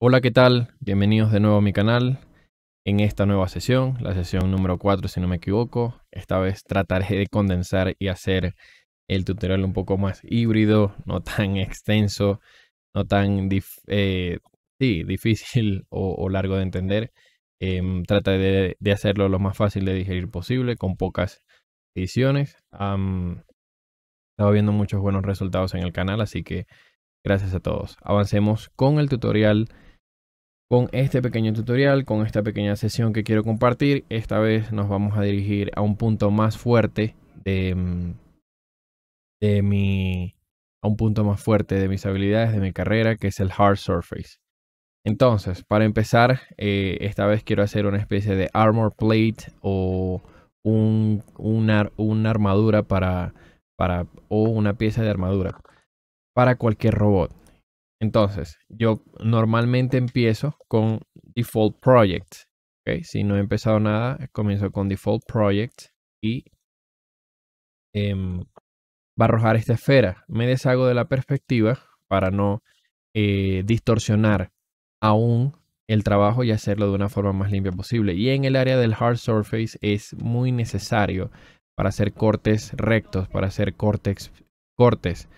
Hola, ¿qué tal? Bienvenidos de nuevo a mi canal. En esta nueva sesión, la sesión número 4 si no me equivoco, esta vez trataré de condensar y hacer el tutorial un poco más híbrido, no tan extenso, no tan eh, difícil o, largo de entender. Em, Trata de, hacerlo lo más fácil de digerir posible, con pocas ediciones. estaba viendo muchos buenos resultados en el canal, así que gracias a todos. Avancemos con el tutorial con este pequeño tutorial, con esta pequeña sesión que quiero compartir, esta vez nos vamos a dirigir a un punto más fuerte de, mm, mi a un punto más fuerte de mis habilidades, de mi carrera, que es el hard surface. Entonces, para empezar, eh, esta vez quiero hacer una especie de armor plate o una, armadura para, para, o una pieza de armadura para cualquier robot. Entonces, yo normalmente empiezo con Default Project. Si no he empezado nada, comienzo con Default Project y va em, a arrojar esta esfera. Me deshago de la perspectiva para no eh, distorsionar aún el trabajo y hacerlo de una forma más limpia posible. Y en el área del hard surface es muy necesario para hacer cortes rectos, para hacer cortes, cortes,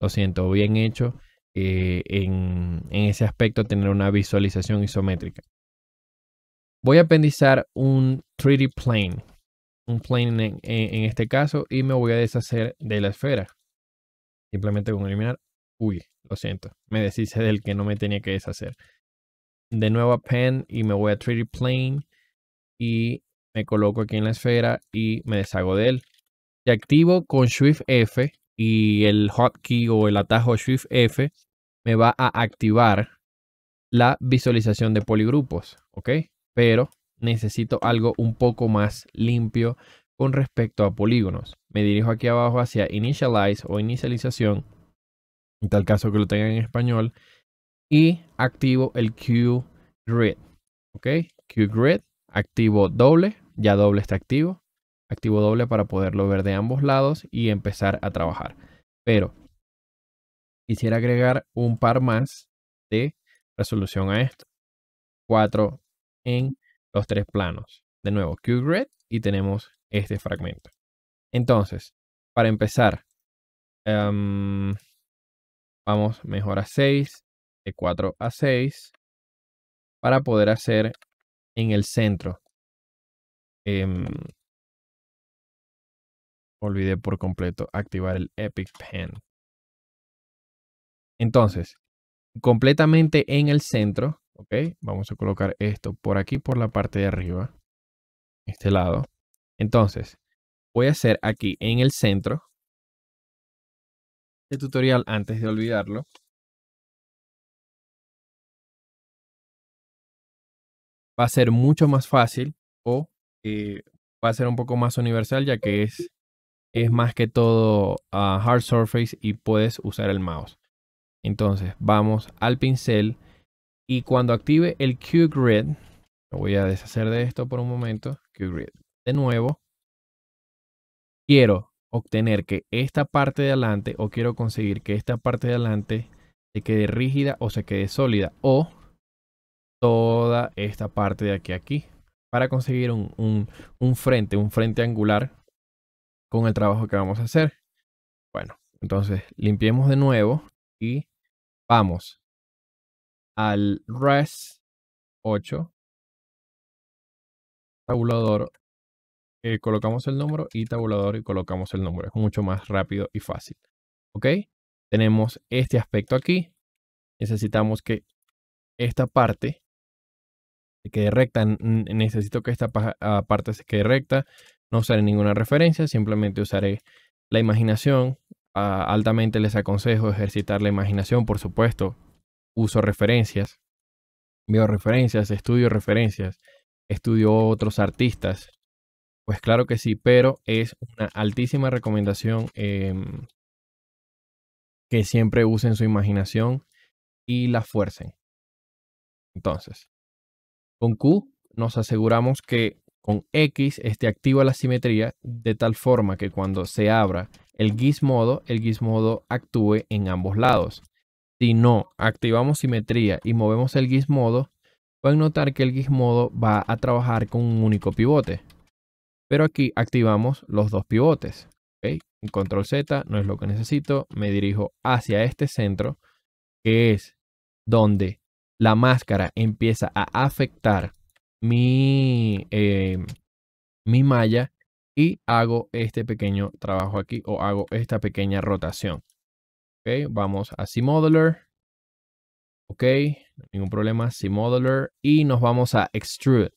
lo siento, bien hecho eh, en, ese aspecto tener una visualización isométrica. Voy a apendizar un 3D plane, un plane en, este caso, y me voy a deshacer de la esfera. Simplemente con eliminar. Uy, lo siento, me deshice del que no me tenía que deshacer. De nuevo a pen y me voy a 3D plane y me coloco aquí en la esfera y me deshago de él. Y activo con Shift F y el hotkey o el atajo Shift F me va a activar la visualización de poligrupos, ¿ok? Pero necesito algo un poco más limpio con respecto a polígonos. Me dirijo aquí abajo hacia Initialize o Inicialización, en tal caso que lo tengan en español, y activo el Q Grid, ¿ok? Q Grid, activo doble, ya doble está activo activo doble para poderlo ver de ambos lados y empezar a trabajar. Pero quisiera agregar un par más de resolución a esto. 4 en los tres planos. De nuevo, red y tenemos este fragmento. Entonces, para empezar, em, vamos mejor a 6, de 4 a 6, para poder hacer en el centro. Em, olvidé por completo activar el Epic Pen. Entonces, completamente en el centro, ¿ok? Vamos a colocar esto por aquí, por la parte de arriba, este lado. Entonces, voy a hacer aquí en el centro el tutorial antes de olvidarlo. Va a ser mucho más fácil o eh, va a ser un poco más universal ya que es es más que todo a ah, hard surface y puedes usar el mouse. Entonces vamos al pincel y cuando active el Q-Grid, Lo voy a deshacer de esto por un momento, Q-Grid de nuevo, quiero obtener que esta parte de adelante o quiero conseguir que esta parte de adelante se quede rígida o se quede sólida o toda esta parte de aquí aquí para conseguir un frente, un frente angular con el trabajo que vamos a hacer. Bueno, entonces limpiemos de nuevo y vamos al res 8 tabulador eh, colocamos el número y tabulador y colocamos el número. Es mucho más rápido y fácil. ¿Ok? Tenemos este aspecto aquí. Necesitamos que esta parte se quede recta. Necesito que esta ah, parte se quede recta. No usaré ninguna referencia, simplemente usaré la imaginación. Ah, altamente les aconsejo ejercitar la imaginación, por supuesto. Uso referencias, veo referencias, estudio referencias, estudio otros artistas. Pues claro que sí, pero es una altísima recomendación em, que siempre usen su imaginación y la fuercen. Entonces, con Q nos aseguramos que con X, este activa la simetría de tal forma que cuando se abra el gizmodo, el gizmodo actúe en ambos lados. Si no activamos simetría y movemos el gizmodo, pueden notar que el gizmodo va a trabajar con un único pivote. Pero aquí activamos los dos pivotes. Control Z no es lo que necesito. Me dirijo hacia este centro, que es donde la máscara empieza a afectar mi, eh, mi malla y hago este pequeño trabajo aquí o hago esta pequeña rotación. Ok, vamos a C-Modeler. Ok, ningún problema, c Y nos vamos a Extrude.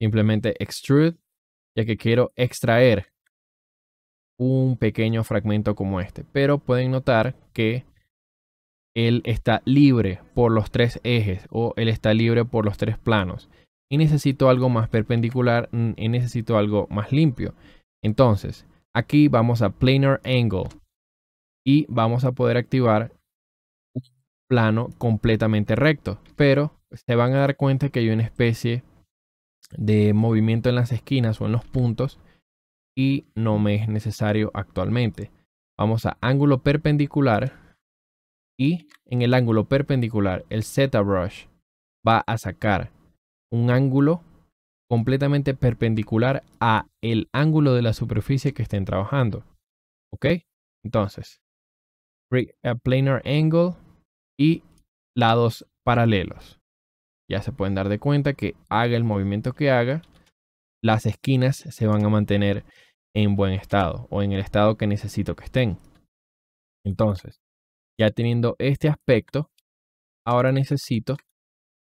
Simplemente Extrude, ya que quiero extraer un pequeño fragmento como este. Pero pueden notar que él está libre por los tres ejes o él está libre por los tres planos y necesito algo más perpendicular y necesito algo más limpio. Entonces, aquí vamos a Planar Angle y vamos a poder activar un plano completamente recto, pero se van a dar cuenta que hay una especie de movimiento en las esquinas o en los puntos y no me es necesario actualmente. Vamos a ángulo perpendicular y en el ángulo perpendicular el Z brush va a sacar un ángulo completamente perpendicular a el ángulo de la superficie que estén trabajando. ¿Ok? Entonces, a planar angle y lados paralelos. Ya se pueden dar de cuenta que haga el movimiento que haga, las esquinas se van a mantener en buen estado o en el estado que necesito que estén. Entonces, ya teniendo este aspecto, ahora necesito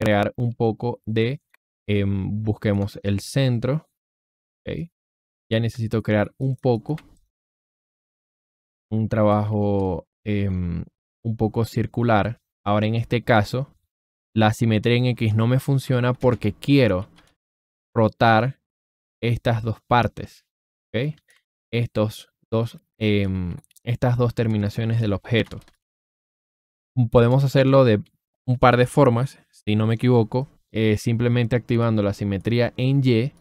crear un poco de, em, busquemos el centro, ya necesito crear un poco, un trabajo em, un poco circular. Ahora en este caso, la simetría en X no me funciona porque quiero rotar estas dos partes, Estos dos, em, estas dos terminaciones del objeto podemos hacerlo de un par de formas, si no me equivoco, eh, simplemente activando la simetría en Y,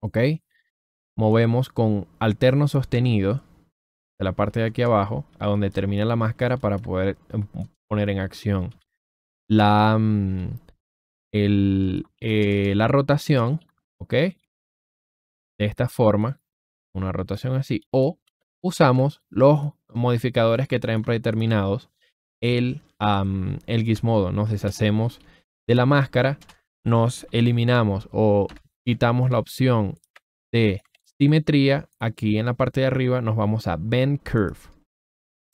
¿ok? Movemos con alterno sostenido de la parte de aquí abajo a donde termina la máscara para poder em, poner en acción la, mm, eh, la rotación, ¿ok? De esta forma, una rotación así, o usamos los modificadores que traen predeterminados el, gizmodo, nos deshacemos de la máscara, nos eliminamos o quitamos la opción de simetría, aquí en la parte de arriba nos vamos a Bend Curve.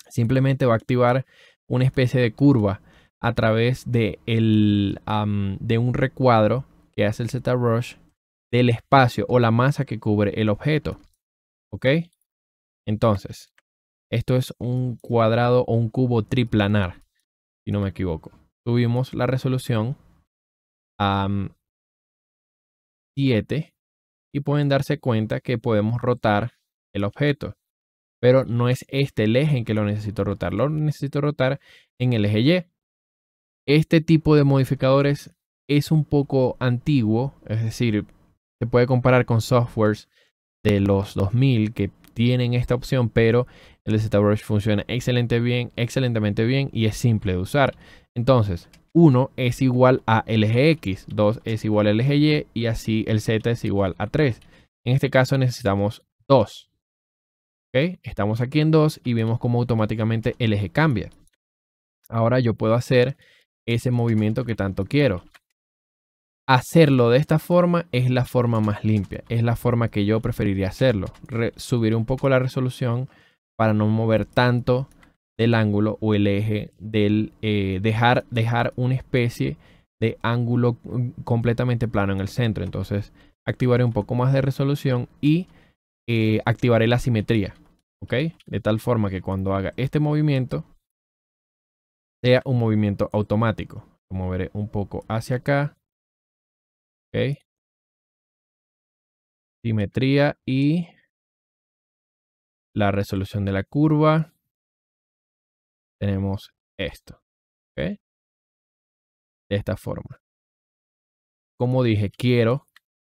Simplemente va a activar una especie de curva a través de, el, de un recuadro que hace el ZBrush del espacio o la masa que cubre el objeto. ¿Ok? Entonces, esto es un cuadrado o un cubo triplanar, si no me equivoco. Tuvimos la resolución a 7 y pueden darse cuenta que podemos rotar el objeto. Pero no es este el eje en que lo necesito rotar, lo necesito rotar en el eje Y. Este tipo de modificadores es un poco antiguo, es decir, se puede comparar con softwares de los 2000 que tienen esta opción, pero el de ZBrush funciona excelente bien, excelentemente bien y es simple de usar. Entonces, 1 es igual a LGX, 2 es igual a eje y así el Z es igual a 3. En este caso necesitamos 2. Estamos aquí en 2 y vemos cómo automáticamente el eje cambia. Ahora yo puedo hacer ese movimiento que tanto quiero hacerlo de esta forma es la forma más limpia, es la forma que yo preferiría hacerlo. subir un poco la resolución para no mover tanto del ángulo o el eje del eh, dejar, dejar una especie de ángulo mm, completamente plano en el centro. Entonces activaré un poco más de resolución y eh, activaré la simetría. De tal forma que cuando haga este movimiento sea un movimiento automático. Lo moveré un poco hacia acá Ok. Simetría y la resolución de la curva. Tenemos esto. ok, De esta forma. Como dije, quiero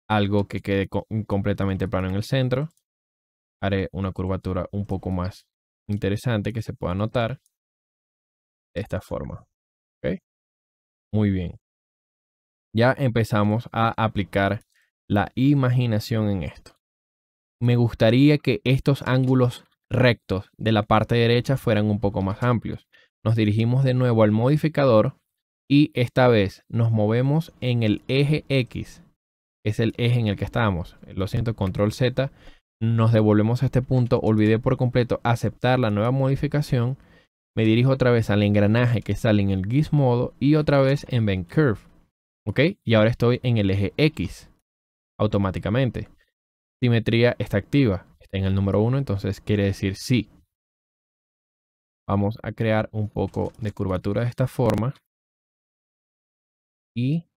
algo que quede mm, completamente plano en el centro. Haré una curvatura un poco más interesante que se pueda notar. De esta forma. ok, Muy bien ya empezamos a aplicar la imaginación en esto. Me gustaría que estos ángulos rectos de la parte derecha fueran un poco más amplios. Nos dirigimos de nuevo al modificador y esta vez nos movemos en el eje X. Es el eje en el que estábamos. Lo siento, control Z. Nos devolvemos a este punto. Olvidé por completo aceptar la nueva modificación. Me dirijo otra vez al engranaje que sale en el Gizmodo y otra vez en Bend Curve. ¿Ok? Y ahora estoy en el eje X automáticamente. Simetría está activa. Está en el número 1, entonces quiere decir sí. Vamos a crear un poco de curvatura de esta forma. Y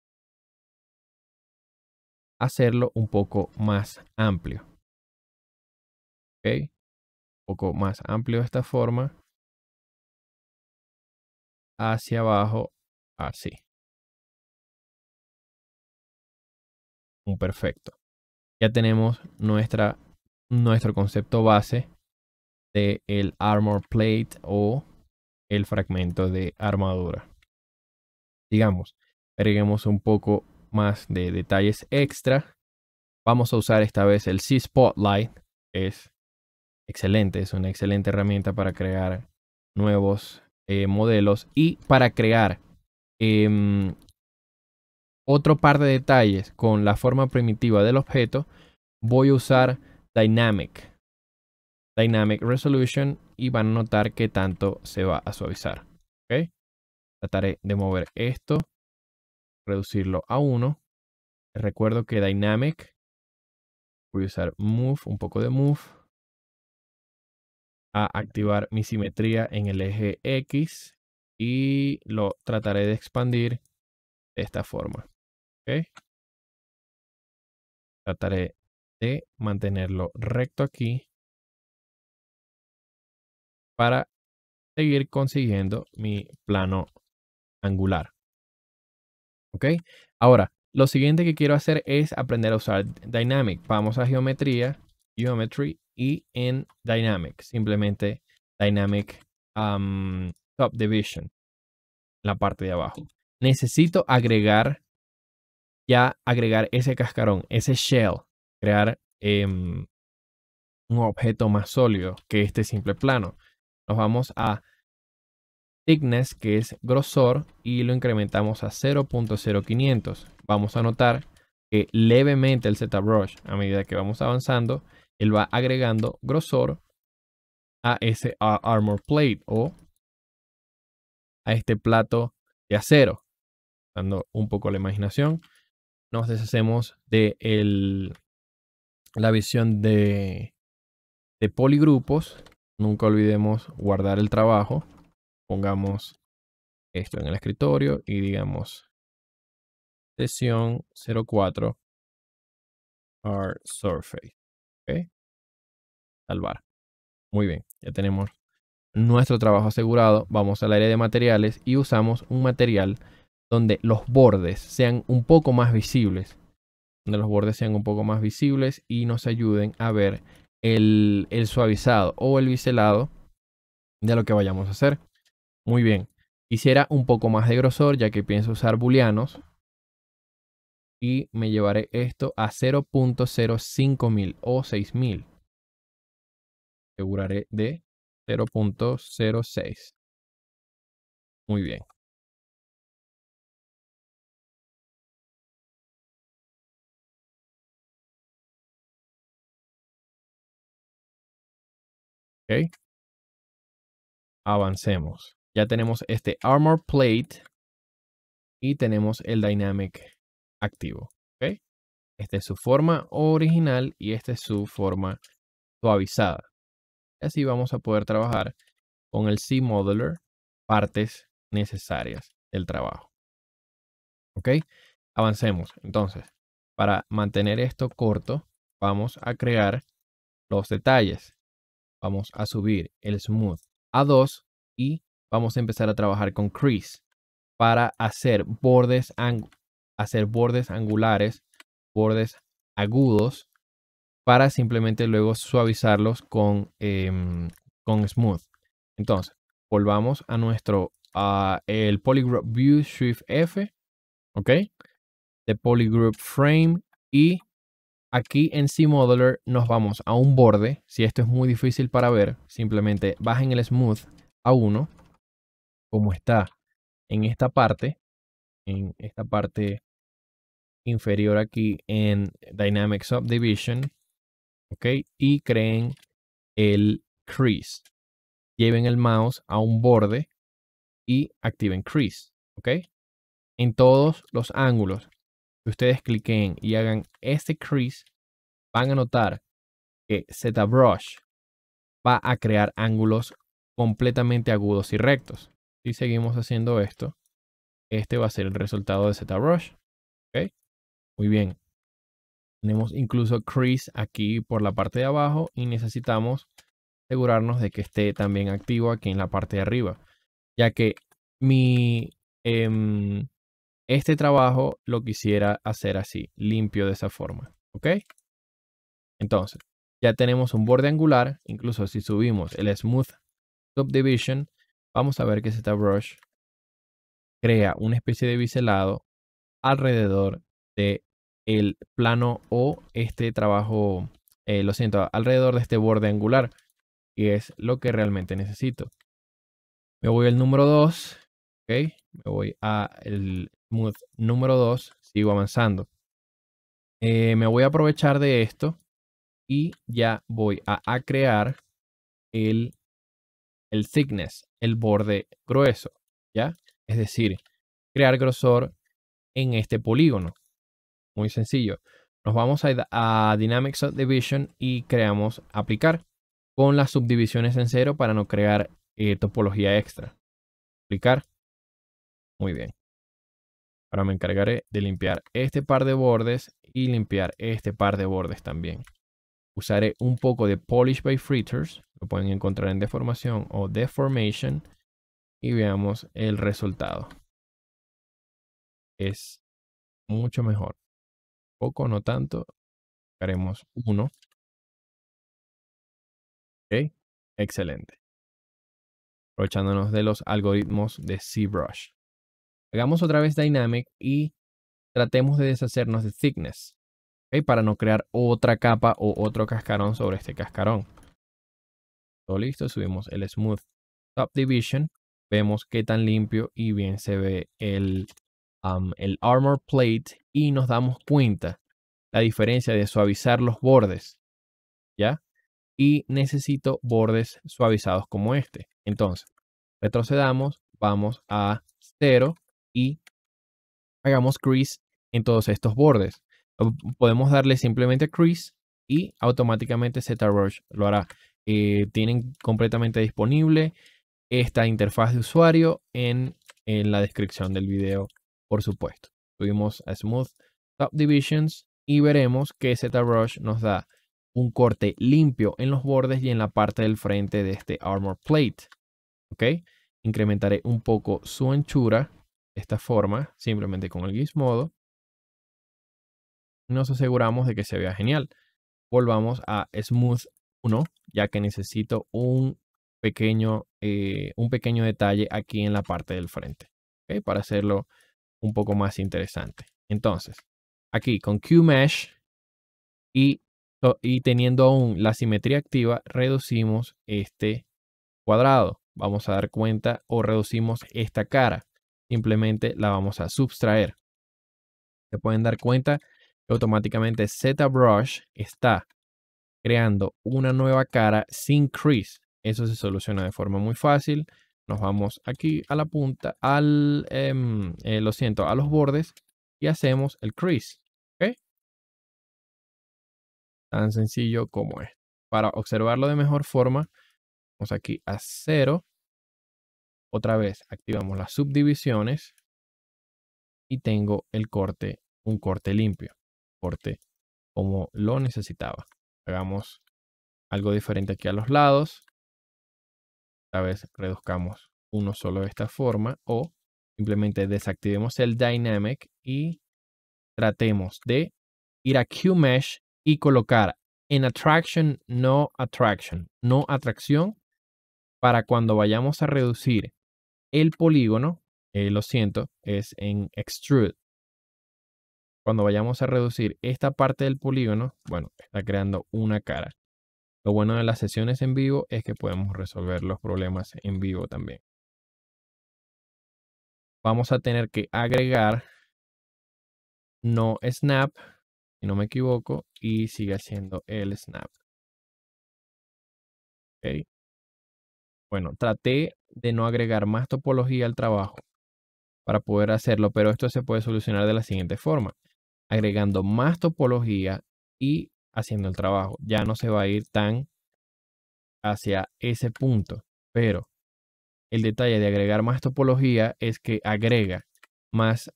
hacerlo un poco más amplio. ¿Ok? Un poco más amplio de esta forma. Hacia abajo, así. un perfecto. Ya tenemos nuestra, nuestro concepto base de el armor plate o el fragmento de armadura. Digamos, agreguemos un poco más de detalles extra. Vamos a usar esta vez el C Spotlight. Es excelente, es una excelente herramienta para crear nuevos eh, modelos y para crear em, otro par de detalles con la forma primitiva del objeto, voy a usar Dynamic. Dynamic Resolution y van a notar que tanto se va a suavizar. Trataré de mover esto, reducirlo a 1. Recuerdo que Dynamic, voy a usar Move, un poco de Move, a activar mi simetría en el eje X y lo trataré de expandir de esta forma. Ok. Trataré de mantenerlo recto aquí para seguir consiguiendo mi plano angular. ¿Ok? Ahora, lo siguiente que quiero hacer es aprender a usar Dynamic. Vamos a Geometría, Geometry y en Dynamic. Simplemente Dynamic Subdivision, la parte de abajo. Necesito agregar agregar ese cascarón, ese shell, crear em, un objeto más sólido que este simple plano. Nos vamos a thickness, que es grosor, y lo incrementamos a 0.0500. Vamos a notar que levemente el ZBrush, a medida que vamos avanzando, él va agregando grosor a ese armor plate o a este plato de acero. Dando un poco la imaginación nos deshacemos de la visión de, de poligrupos. Nunca olvidemos guardar el trabajo. Pongamos esto en el escritorio y digamos sesión 04 R surface. ¿Ok? Salvar. Muy bien, ya tenemos nuestro trabajo asegurado. Vamos al área de materiales y usamos un material donde los bordes sean un poco más visibles, donde los bordes sean un poco más visibles y nos ayuden a ver el, suavizado o el biselado de lo que vayamos a hacer. Muy bien, quisiera un poco más de grosor ya que pienso usar booleanos y me llevaré esto a 0.05 mil o 6000. Aseguraré de 0.06. Muy bien. Avancemos. Ya tenemos este Armor Plate y tenemos el Dynamic activo. ¿Ok? Esta es su forma original y esta es su forma suavizada. Así vamos a poder trabajar con el C-Modeler partes necesarias del trabajo. ¿Ok? Avancemos. Entonces, para mantener esto corto, vamos a crear los detalles. Vamos a subir el smooth a 2 y vamos a empezar a trabajar con crease para hacer bordes, hacer bordes angulares, bordes agudos, para simplemente luego suavizarlos con, em, con smooth. Entonces, volvamos a nuestro, el Polygroup View Shift F, ¿ok? De Polygroup Frame y Aquí en C-Modeler nos vamos a un borde. Si esto es muy difícil para ver, simplemente bajen el smooth a 1, como está en esta parte, en esta parte inferior aquí en Dynamic Subdivision, ¿ok? Y creen el crease. Lleven el mouse a un borde y activen crease, ¿ok? En todos los ángulos ustedes cliquen y hagan este crease, van a notar que ZBrush va a crear ángulos completamente agudos y rectos. Si seguimos haciendo esto, este va a ser el resultado de ZBrush. ¿Okay? Muy bien. Tenemos incluso crease aquí por la parte de abajo y necesitamos asegurarnos de que esté también activo aquí en la parte de arriba, ya que mi, em, este trabajo lo quisiera hacer así, limpio de esa forma. ¿Ok? Entonces, ya tenemos un borde angular. Incluso si subimos el Smooth Subdivision, vamos a ver que ZBrush crea una especie de biselado alrededor de el plano o este trabajo, eh, lo siento, alrededor de este borde angular. Y es lo que realmente necesito. Me voy al número 2, ¿ok? Me voy a Mood número 2, sigo avanzando. Eh, me voy a aprovechar de esto y ya voy a, crear el, thickness, el borde grueso, ¿ya? Es decir, crear grosor en este polígono. Muy sencillo. Nos vamos a, Dynamic Subdivision y creamos aplicar con las subdivisiones en cero para no crear eh, topología extra. Aplicar. Muy bien. Ahora me encargaré de limpiar este par de bordes y limpiar este par de bordes también. Usaré un poco de Polish by Fritters, lo pueden encontrar en deformación o deformation, y veamos el resultado. Es mucho mejor. Poco, no tanto. Haremos uno. Ok, excelente. Aprovechándonos de los algoritmos de ZBrush. Hagamos otra vez Dynamic y tratemos de deshacernos de Thickness. Para no crear otra capa o otro cascarón sobre este cascarón. Todo listo, subimos el Smooth Subdivision. Vemos qué tan limpio y bien se ve el, el Armor Plate y nos damos cuenta la diferencia de suavizar los bordes. ¿Ya? Y necesito bordes suavizados como este. Entonces, retrocedamos, vamos a 0 y hagamos crease en todos estos bordes. Podemos darle simplemente crease y automáticamente Zrush lo hará. Eh, tienen completamente disponible esta interfaz de usuario en, la descripción del video, por supuesto. Subimos a Smooth Subdivisions y veremos que Zrush nos da un corte limpio en los bordes y en la parte del frente de este armor plate. ¿Ok? Incrementaré un poco su anchura esta forma, simplemente con el Gizmodo, nos aseguramos de que se vea genial. Volvamos a Smooth 1, ya que necesito un pequeño, eh, un pequeño detalle aquí en la parte del frente, para hacerlo un poco más interesante. Entonces, aquí con Q-Mesh y, y teniendo aún la simetría activa, reducimos este cuadrado. Vamos a dar cuenta o reducimos esta cara simplemente la vamos a subtraer. Se pueden dar cuenta que automáticamente ZBrush está creando una nueva cara sin crease. Eso se soluciona de forma muy fácil. Nos vamos aquí a la punta, al, em, eh, lo siento, a los bordes y hacemos el crease. Tan sencillo como es. Para observarlo de mejor forma, vamos aquí a cero. Otra vez activamos las subdivisiones y tengo el corte, un corte limpio, corte como lo necesitaba. Hagamos algo diferente aquí a los lados. Esta vez reduzcamos uno solo de esta forma o simplemente desactivemos el dynamic y tratemos de ir a QMesh y colocar en attraction, no attraction, no atracción para cuando vayamos a reducir el polígono, eh, lo siento, es en extrude. Cuando vayamos a reducir esta parte del polígono, bueno, está creando una cara. Lo bueno de las sesiones en vivo es que podemos resolver los problemas en vivo también. Vamos a tener que agregar no snap, si no me equivoco, y sigue siendo el snap. ok Bueno, traté de no agregar más topología al trabajo para poder hacerlo, pero esto se puede solucionar de la siguiente forma, agregando más topología y haciendo el trabajo. Ya no se va a ir tan hacia ese punto, pero el detalle de agregar más topología es que agrega más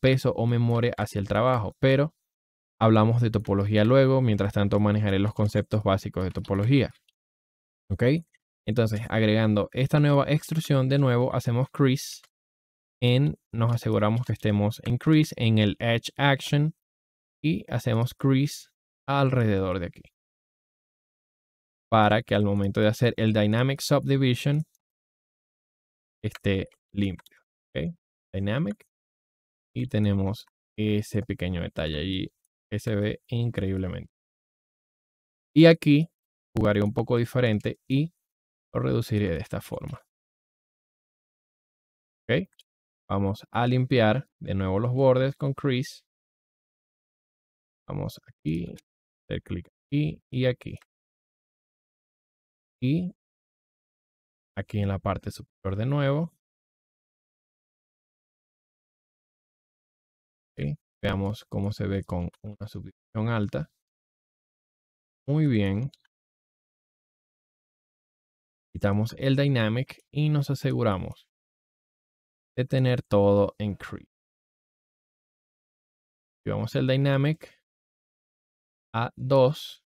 peso o memoria hacia el trabajo, pero hablamos de topología luego, mientras tanto manejaré los conceptos básicos de topología. ¿Ok? Entonces, agregando esta nueva extrusión de nuevo, hacemos crease. En, nos aseguramos que estemos en crease, en el edge action. Y hacemos crease alrededor de aquí. Para que al momento de hacer el dynamic subdivision esté limpio. ¿okay? Dynamic. Y tenemos ese pequeño detalle allí que se ve increíblemente. Y aquí jugaré un poco diferente y lo reduciré de esta forma. ¿Ok? Vamos a limpiar de nuevo los bordes con crease. Vamos aquí, hacer clic aquí y aquí. Y aquí en la parte superior de nuevo. Veamos cómo se ve con una subdivisión alta. Muy bien, Quitamos el dynamic y nos aseguramos de tener todo en create. Llevamos el dynamic a 2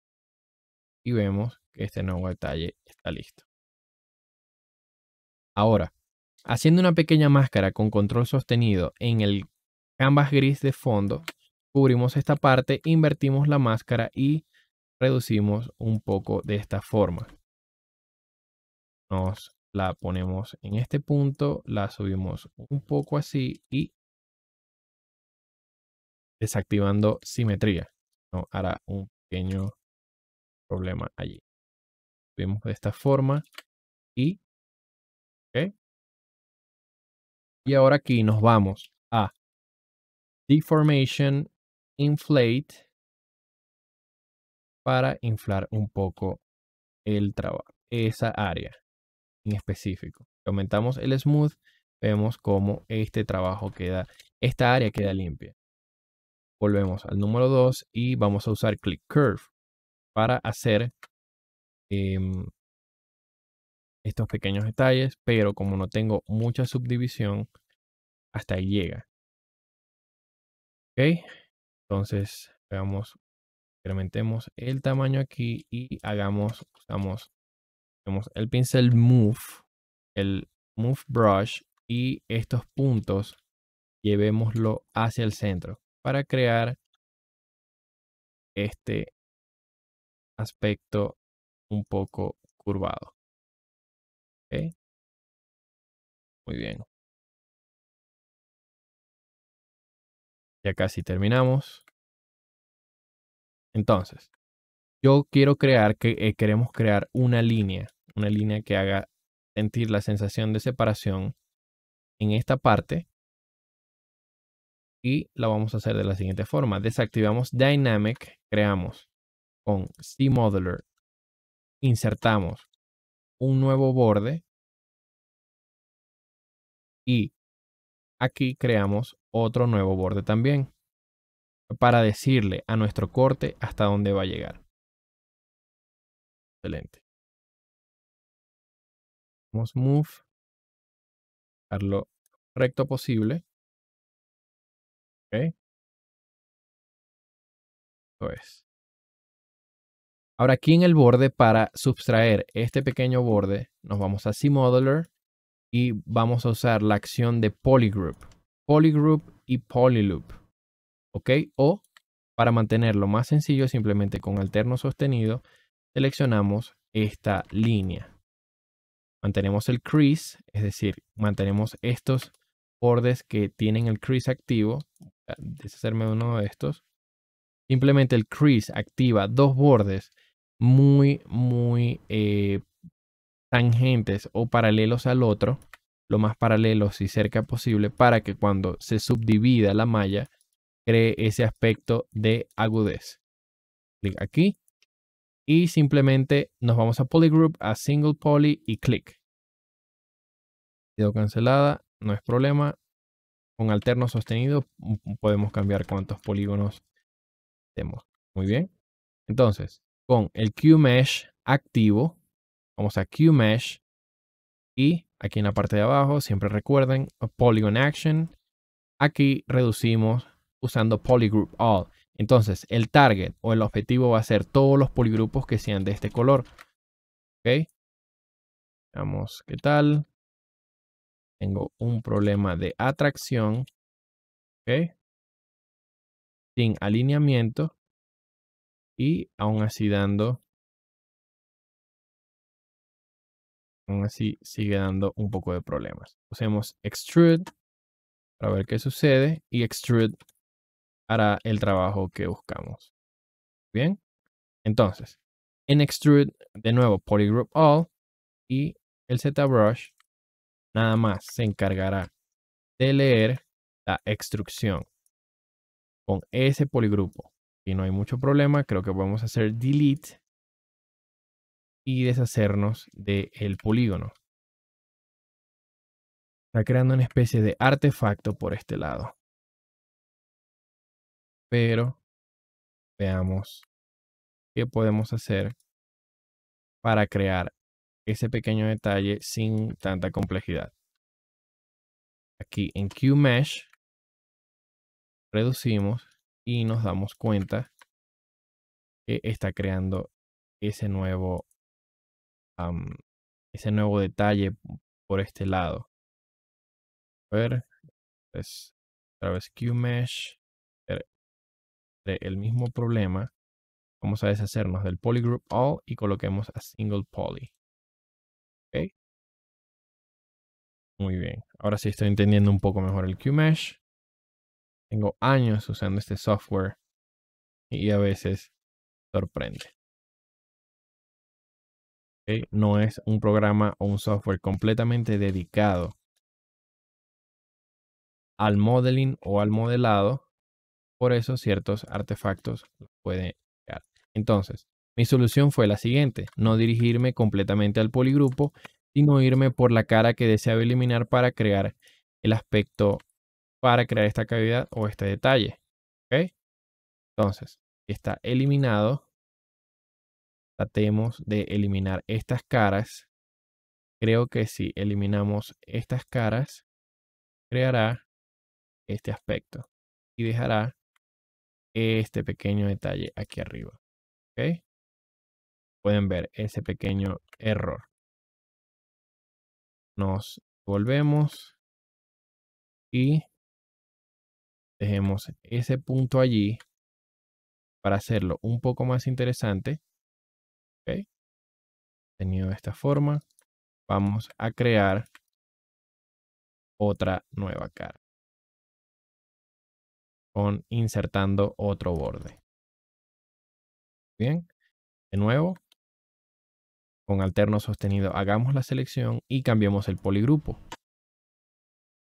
y vemos que este nuevo detalle está listo. Ahora, haciendo una pequeña máscara con control sostenido en el canvas gris de fondo, cubrimos esta parte, invertimos la máscara y reducimos un poco de esta forma la ponemos en este punto, la subimos un poco así y desactivando simetría. ¿no? Hará un pequeño problema allí. Subimos de esta forma y... Y ahora aquí nos vamos a Deformation, Inflate, para inflar un poco el trabajo, esa área específico. Aumentamos el smooth, vemos cómo este trabajo queda, esta área queda limpia. Volvemos al número 2 y vamos a usar click curve para hacer em, estos pequeños detalles, pero como no tengo mucha subdivisión, hasta ahí llega. Ok, entonces veamos, incrementemos el tamaño aquí y hagamos, usamos el pincel Move, el Move Brush y estos puntos llevémoslo hacia el centro para crear este aspecto un poco curvado. Muy bien. Ya casi terminamos. Entonces, yo quiero crear que eh, queremos crear una línea una línea que haga sentir la sensación de separación en esta parte. Y la vamos a hacer de la siguiente forma. Desactivamos Dynamic, creamos con C-Modeler, insertamos un nuevo borde y aquí creamos otro nuevo borde también para decirle a nuestro corte hasta dónde va a llegar. Excelente move. lo recto posible. Ok. Esto es. Ahora aquí en el borde, para sustraer este pequeño borde, nos vamos a c y vamos a usar la acción de Polygroup. Polygroup y Polyloop. ¿Ok? O para mantenerlo más sencillo, simplemente con alterno sostenido, seleccionamos esta línea. Mantenemos el crease, es decir, mantenemos estos bordes que tienen el crease activo. Ah, deshacerme uno de estos. Simplemente el crease activa dos bordes muy, muy eh, tangentes o paralelos al otro, lo más paralelos y cerca posible, para que cuando se subdivida la malla, cree ese aspecto de agudez. Clic aquí y simplemente nos vamos a polygroup, a single poly y click. Quedó cancelada, no es problema. Con alterno sostenido mm, mm, podemos cambiar cuántos polígonos tenemos. Muy bien. Entonces, con el QMesh activo, vamos a QMesh y aquí en la parte de abajo, siempre recuerden, Polygon Action. Aquí reducimos usando Polygroup All. Entonces, el target o el objetivo va a ser todos los poligrupos que sean de este color. ¿Ok? Veamos qué tal. Tengo un problema de atracción. ¿Ok? Sin alineamiento. Y aún así dando... Aún así sigue dando un poco de problemas. Usemos extrude para ver qué sucede. Y extrude hará el trabajo que buscamos. Bien, entonces, en Extrude, de nuevo, Polygroup All y el ZBrush nada más se encargará de leer la extrucción con ese poligrupo. Y no hay mucho problema, creo que podemos hacer delete y deshacernos del polígono. Está creando una especie de artefacto por este lado pero veamos qué podemos hacer para crear ese pequeño detalle sin tanta complejidad. Aquí en QMesh reducimos y nos damos cuenta que está creando ese nuevo ese nuevo detalle por este lado. A ver, es otra vez QMesh el mismo problema, vamos a deshacernos del polygroup all y coloquemos a single poly. Muy bien. Ahora sí estoy entendiendo un poco mejor el QMesh. Tengo años usando este software y a veces sorprende. No es un programa o un software completamente dedicado al modeling o al modelado, por eso ciertos artefactos los puede crear. Entonces, mi solución fue la siguiente, no dirigirme completamente al poligrupo, sino irme por la cara que deseaba eliminar para crear el aspecto, para crear esta cavidad o este detalle. Entonces, está eliminado. Tratemos de eliminar estas caras. Creo que si eliminamos estas caras, creará este aspecto y dejará este pequeño detalle aquí arriba. ¿Ok? Pueden ver ese pequeño error. Nos volvemos y dejemos ese punto allí para hacerlo un poco más interesante. ¿Ok? Tenido de esta forma, vamos a crear otra nueva cara con insertando otro borde. Bien, de nuevo, con alterno sostenido hagamos la selección y cambiamos el poligrupo.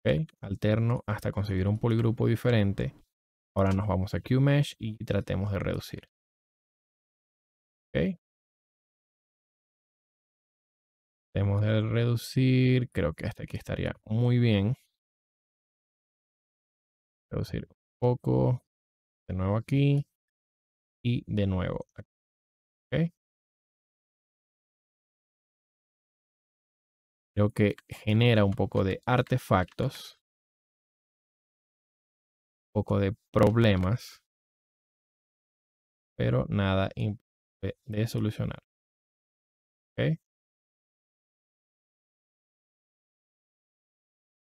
ok Alterno hasta conseguir un poligrupo diferente. Ahora nos vamos a QMesh y tratemos de reducir. ok Tratemos de reducir, creo que hasta aquí estaría muy bien. Reducir poco, de nuevo aquí y de nuevo aquí. Creo que genera un poco de artefactos, un poco de problemas, pero nada de solucionar. ¿Okay?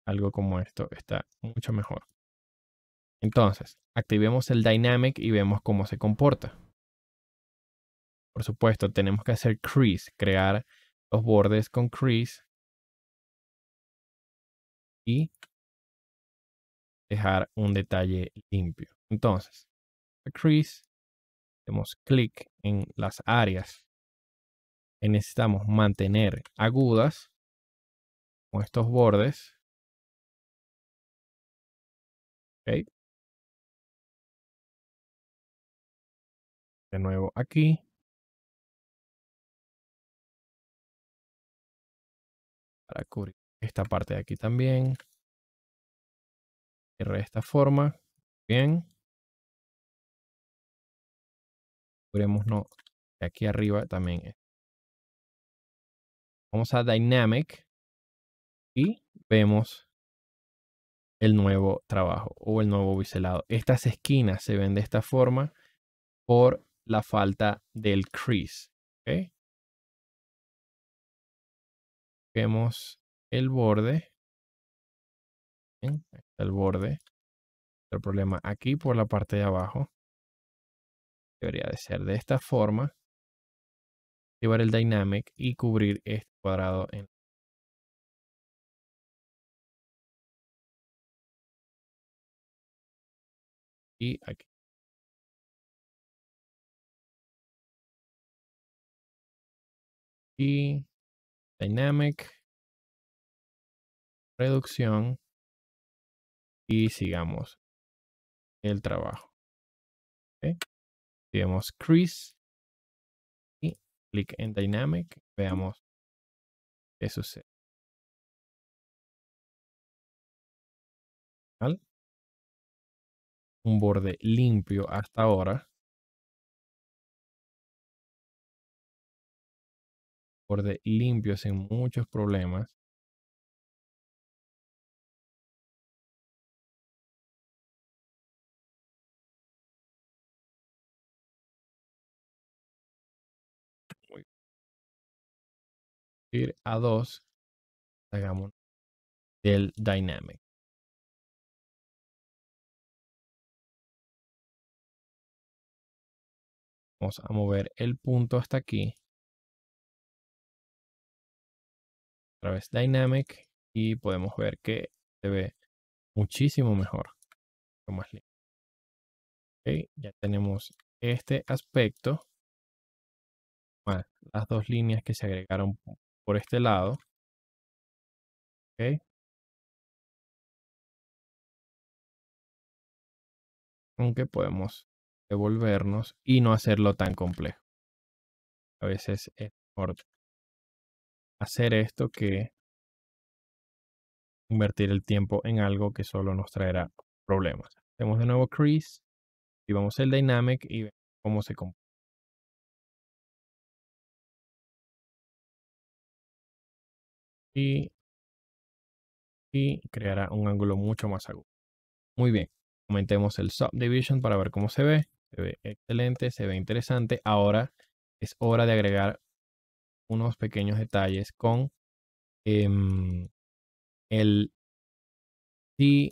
Algo como esto está mucho mejor. Entonces, activemos el dynamic y vemos cómo se comporta. Por supuesto, tenemos que hacer crease, crear los bordes con crease y dejar un detalle limpio. Entonces, crease, hacemos clic en las áreas que necesitamos mantener agudas con estos bordes. Okay. de nuevo aquí. Para cubrir esta parte de aquí también. Cierre de esta forma. Bien. Cubrimos no, aquí arriba también. Vamos a Dynamic y vemos el nuevo trabajo o el nuevo biselado. Estas esquinas se ven de esta forma por la falta del crease. ¿okay? Vemos el borde. el borde. El problema aquí por la parte de abajo. Debería de ser de esta forma. Llevar el dynamic y cubrir este cuadrado en y aquí y dynamic reducción y sigamos el trabajo. ¿Okay? Digamos crease y clic en dynamic. Veamos eso sucede. Un borde limpio hasta ahora. de limpio sin muchos problemas. Ir a dos hagamos del dynamic. Vamos a mover el punto hasta aquí vez Dynamic y podemos ver que se ve muchísimo mejor. Más ya tenemos este aspecto. las dos líneas que se agregaron por este lado. Okay. Aunque podemos devolvernos y no hacerlo tan complejo. A veces es mejor hacer esto que invertir el tiempo en algo que solo nos traerá problemas. Hacemos de nuevo Crease, vamos el Dynamic y vemos cómo se comporta. Y, y creará un ángulo mucho más agudo. Muy bien, aumentemos el Subdivision para ver cómo se ve. Se ve excelente, se ve interesante. Ahora es hora de agregar unos pequeños detalles con em, el, C,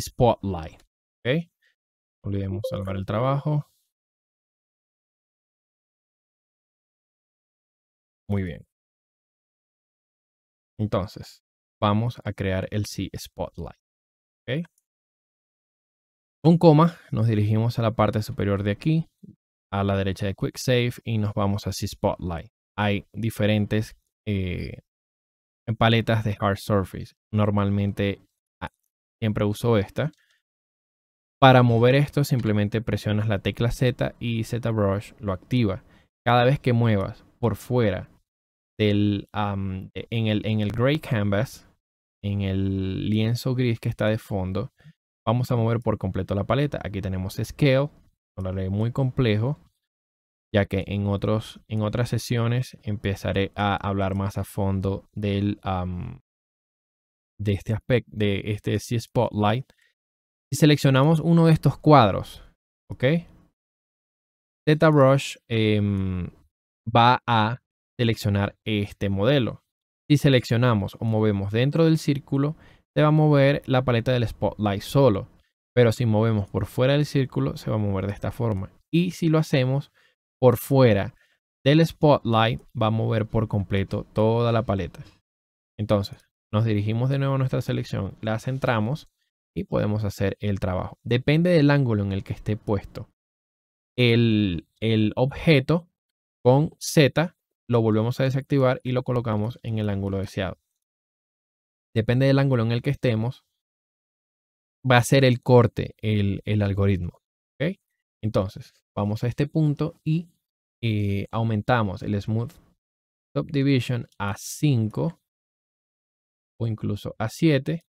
Spotlight. olvidemos salvar el trabajo. Muy bien. Entonces, vamos a crear el C Spotlight. OK. Con coma nos dirigimos a la parte superior de aquí, a la derecha de Quick Save y nos vamos a C Spotlight hay diferentes eh, paletas de hard surface. Normalmente ah, siempre uso esta. Para mover esto simplemente presionas la tecla Z y Z brush lo activa. Cada vez que muevas por fuera del, e, en, el, gray canvas, en el lienzo gris que está de fondo, vamos a mover por completo la paleta. Aquí tenemos Scale, no lo muy complejo ya que en, otros, en otras sesiones empezaré a hablar más a fondo del, de este aspecto, de este Spotlight. Si seleccionamos uno de estos cuadros, ¿ok? ZBrush eh, em, va a seleccionar este modelo. Si seleccionamos o movemos dentro del círculo, se va a mover la paleta del Spotlight solo. Pero si movemos por fuera del círculo, se va a mover de esta forma. Y si lo hacemos por fuera del spotlight va a mover por completo toda la paleta. Entonces, nos dirigimos de nuevo a nuestra selección, la centramos y podemos hacer el trabajo. Depende del ángulo en el que esté puesto. El, objeto con Z lo volvemos a desactivar y lo colocamos en el ángulo deseado. Depende del ángulo en el que estemos, va a ser el corte el, algoritmo. Entonces, vamos a este punto y y eh, aumentamos el smooth subdivision a 5 o incluso a 7,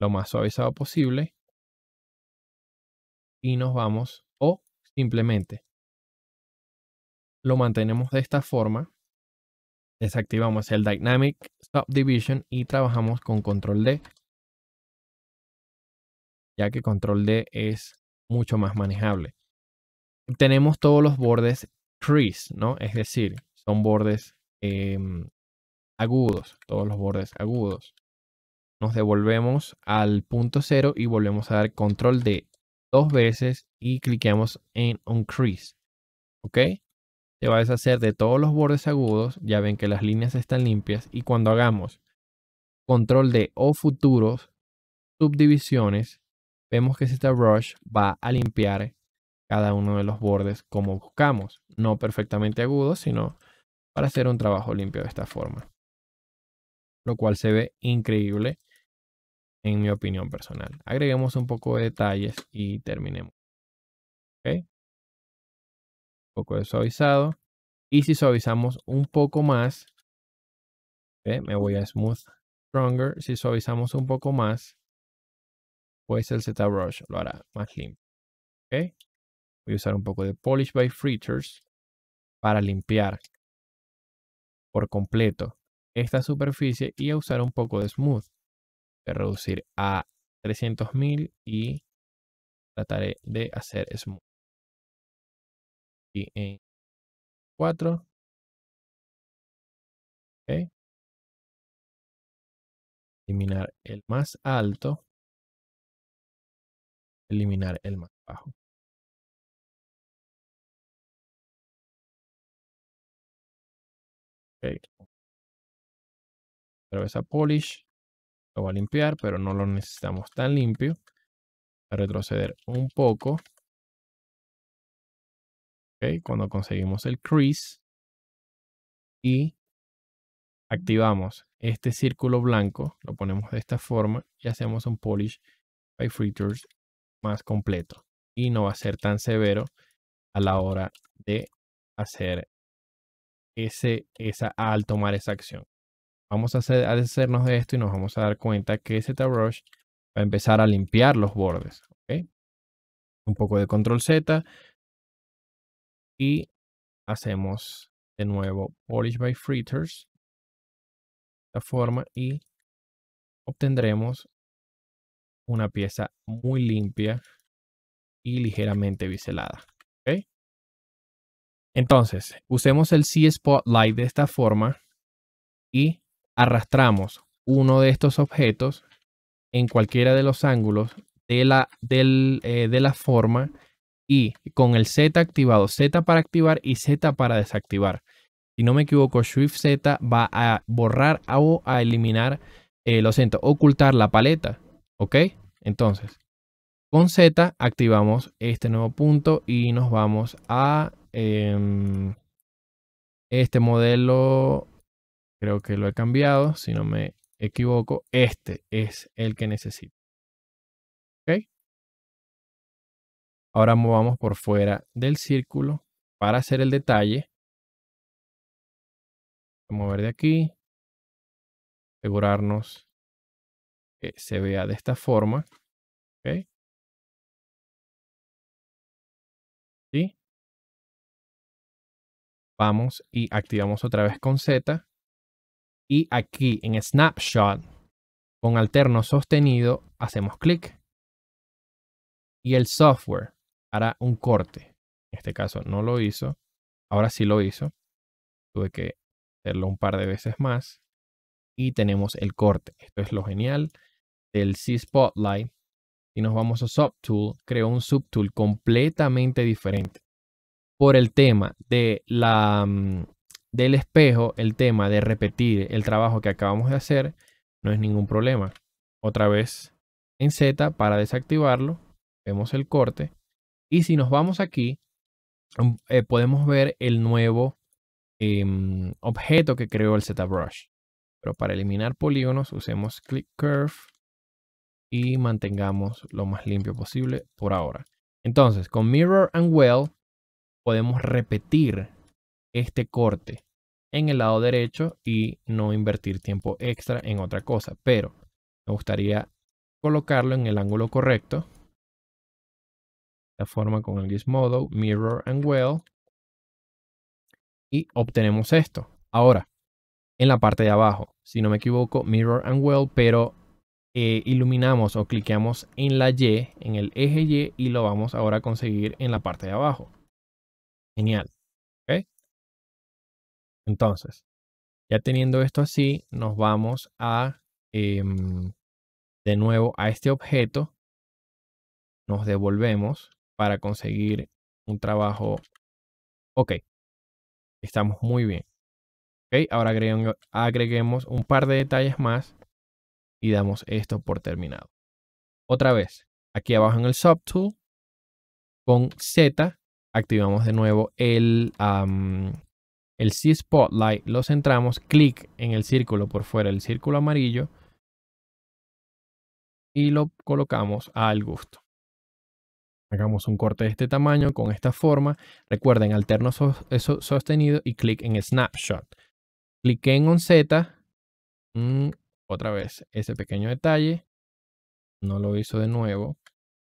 lo más suavizado posible, y nos vamos o simplemente lo mantenemos de esta forma, desactivamos el dynamic subdivision y trabajamos con control D, ya que control D es mucho más manejable tenemos todos los bordes crease, ¿no? Es decir, son bordes em, agudos, todos los bordes agudos. Nos devolvemos al punto cero y volvemos a dar control de dos veces y cliqueamos en un ¿Ok? Se va a deshacer de todos los bordes agudos. Ya ven que las líneas están limpias. Y cuando hagamos control de o futuros, subdivisiones, vemos que esta brush va a limpiar cada uno de los bordes como buscamos, no perfectamente agudos, sino para hacer un trabajo limpio de esta forma. Lo cual se ve increíble en mi opinión personal. Agreguemos un poco de detalles y terminemos. Un poco de suavizado. Y si suavizamos un poco más, me voy a Smooth Stronger. Si suavizamos un poco más, pues el brush lo hará más limpio. Voy a usar un poco de Polish by Fritters para limpiar por completo esta superficie y a usar un poco de Smooth. Voy a reducir a 300.000 y trataré de hacer Smooth. Y en 4. Eliminar el más alto. Eliminar el más bajo. Okay. esa polish. Lo va a limpiar, pero no lo necesitamos tan limpio. A retroceder un poco. Okay. Cuando conseguimos el crease. Y activamos este círculo blanco. Lo ponemos de esta forma. Y hacemos un polish by Fritters más completo. Y no va a ser tan severo a la hora de hacer ese, esa, al tomar esa acción. Vamos a, hacer, deshacernos de esto y nos vamos a dar cuenta que ZBrush va a empezar a limpiar los bordes. Un poco de control Z y hacemos de nuevo polish by fritters. De esta forma y obtendremos una pieza muy limpia y ligeramente biselada. Entonces, usemos el C Spotlight de esta forma y arrastramos uno de estos objetos en cualquiera de los ángulos de la, eh, de la forma y con el Z activado, Z para activar y Z para desactivar. Si no me equivoco, Shift Z va a borrar o a eliminar eh, los ocultar la paleta. ¿Ok? Entonces, con Z activamos este nuevo punto y nos vamos a Em, este modelo creo que lo he cambiado, si no me equivoco. Este es el que necesito. ¿Ok? Ahora movamos por fuera del círculo para hacer el detalle. a mover de aquí. Asegurarnos que se vea de esta forma. ¿Ok? ¿Sí? Vamos y activamos otra vez con Z. Y aquí en Snapshot, con alterno sostenido, hacemos clic. Y el software hará un corte. En este caso no lo hizo. Ahora sí lo hizo. Tuve que hacerlo un par de veces más. Y tenemos el corte. Esto es lo genial del C Spotlight. Y nos vamos a Subtool, creo un Subtool completamente diferente por el tema de la, mm, del espejo, el tema de repetir el trabajo que acabamos de hacer, no es ningún problema. Otra vez en Z para desactivarlo, vemos el corte. Y si nos vamos aquí, mm, eh, podemos ver el nuevo em, objeto que creó el ZBrush. Pero para eliminar polígonos, usemos Click Curve y mantengamos lo más limpio posible por ahora. Entonces, con Mirror and Well, podemos repetir este corte en el lado derecho y no invertir tiempo extra en otra cosa. Pero me gustaría colocarlo en el ángulo correcto. La forma con el Gizmodo, Mirror and Well. Y obtenemos esto. Ahora, en la parte de abajo, si no me equivoco, Mirror and Well, pero eh, iluminamos o cliqueamos en la Y, en el eje Y, y lo vamos ahora a conseguir en la parte de abajo. Genial. ¿ok? Entonces, ya teniendo esto así, nos vamos a em, de nuevo a este objeto. Nos devolvemos para conseguir un trabajo. Ok. Estamos muy bien. Ok, ahora agreguemos un par de detalles más y damos esto por terminado. Otra vez, aquí abajo en el subtool, con Z activamos de nuevo el, C Spotlight, lo centramos, clic en el círculo por fuera, el círculo amarillo, y lo colocamos al gusto. Hagamos un corte de este tamaño con esta forma. Recuerden, alterno sostenido y clic en Snapshot. Clic en on Z. Mm, otra vez, ese pequeño detalle. No lo hizo de nuevo.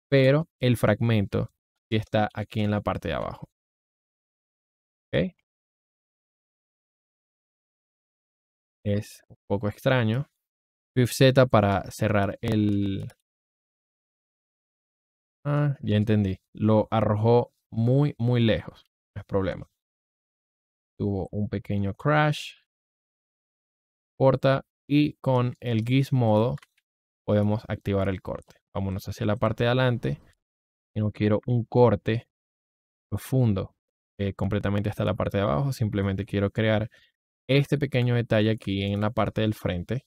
Pero el fragmento y está aquí en la parte de abajo. ¿Ok? Es un poco extraño. Swift Z para cerrar el... Ah, ya entendí. Lo arrojó muy, muy lejos. No es problema. Tuvo un pequeño crash. Porta Y con el Modo podemos activar el corte. Vámonos hacia la parte de adelante no quiero un corte profundo eh, completamente hasta la parte de abajo. Simplemente quiero crear este pequeño detalle aquí en la parte del frente.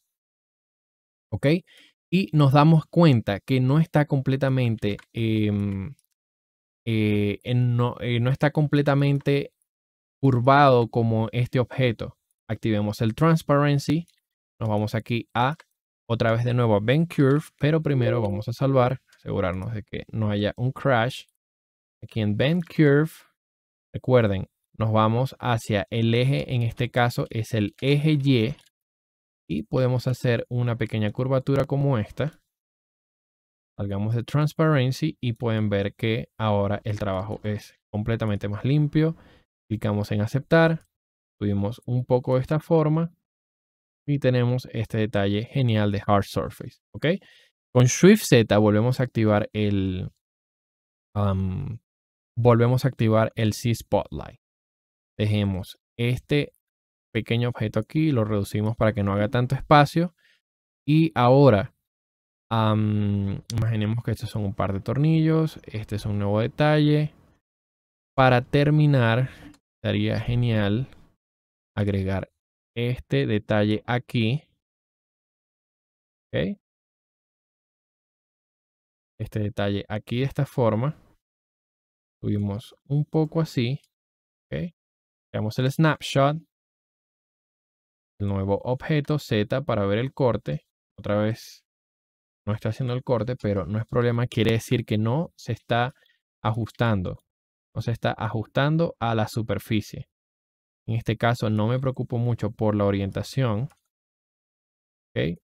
¿Ok? Y nos damos cuenta que no está completamente, em, eh, eh, no, está completamente curvado como este objeto. Activemos el Transparency. Nos vamos aquí a, otra vez de nuevo a Bend Curve, pero primero vamos a salvar asegurarnos de que no haya un crash. Aquí en Bend Curve, recuerden, nos vamos hacia el eje, en este caso es el eje Y, y podemos hacer una pequeña curvatura como esta. Salgamos de Transparency y pueden ver que ahora el trabajo es completamente más limpio. Clicamos en aceptar, subimos un poco esta forma y tenemos este detalle genial de Hard Surface, ¿ok? Con Swift Z volvemos a activar el. volvemos a activar el C Spotlight. Dejemos este pequeño objeto aquí, lo reducimos para que no haga tanto espacio. Y ahora, imaginemos que estos son un par de tornillos, este es un nuevo detalle. Para terminar, estaría genial agregar este detalle aquí este detalle. Aquí de esta forma, subimos un poco así, ¿ok? el snapshot, el nuevo objeto Z para ver el corte. Otra vez no está haciendo el corte, pero no es problema, quiere decir que no se está ajustando, no se está ajustando a la superficie. En este caso no me preocupo mucho por la orientación.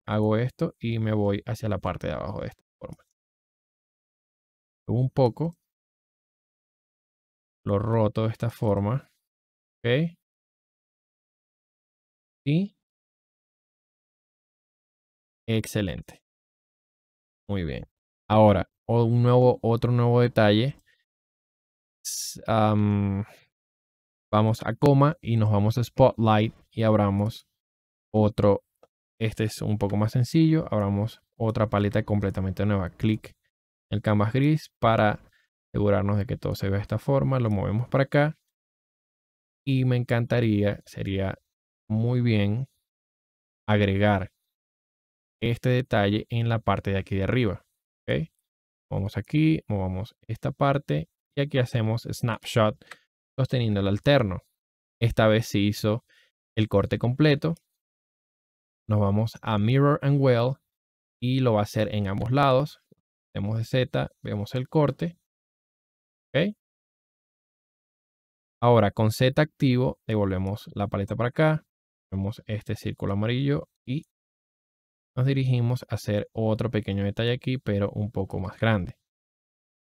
Hago esto y me voy hacia la parte de abajo de esta forma un poco. Lo roto de esta forma. ¿Ok? Y... Excelente. Muy bien. Ahora, un nuevo, otro nuevo detalle. vamos a coma y nos vamos a Spotlight y abramos otro. Este es un poco más sencillo. Abramos otra paleta completamente nueva. Clic el canvas gris para asegurarnos de que todo se vea de esta forma. Lo movemos para acá. Y me encantaría, sería muy bien agregar este detalle en la parte de aquí de arriba. Vamos aquí, movamos esta parte y aquí hacemos snapshot sosteniendo el alterno. Esta vez se hizo el corte completo. Nos vamos a mirror and well y lo va a hacer en ambos lados. Hacemos de Z, vemos el corte. ¿Ok? Ahora con Z activo, devolvemos la paleta para acá. Vemos este círculo amarillo y nos dirigimos a hacer otro pequeño detalle aquí, pero un poco más grande.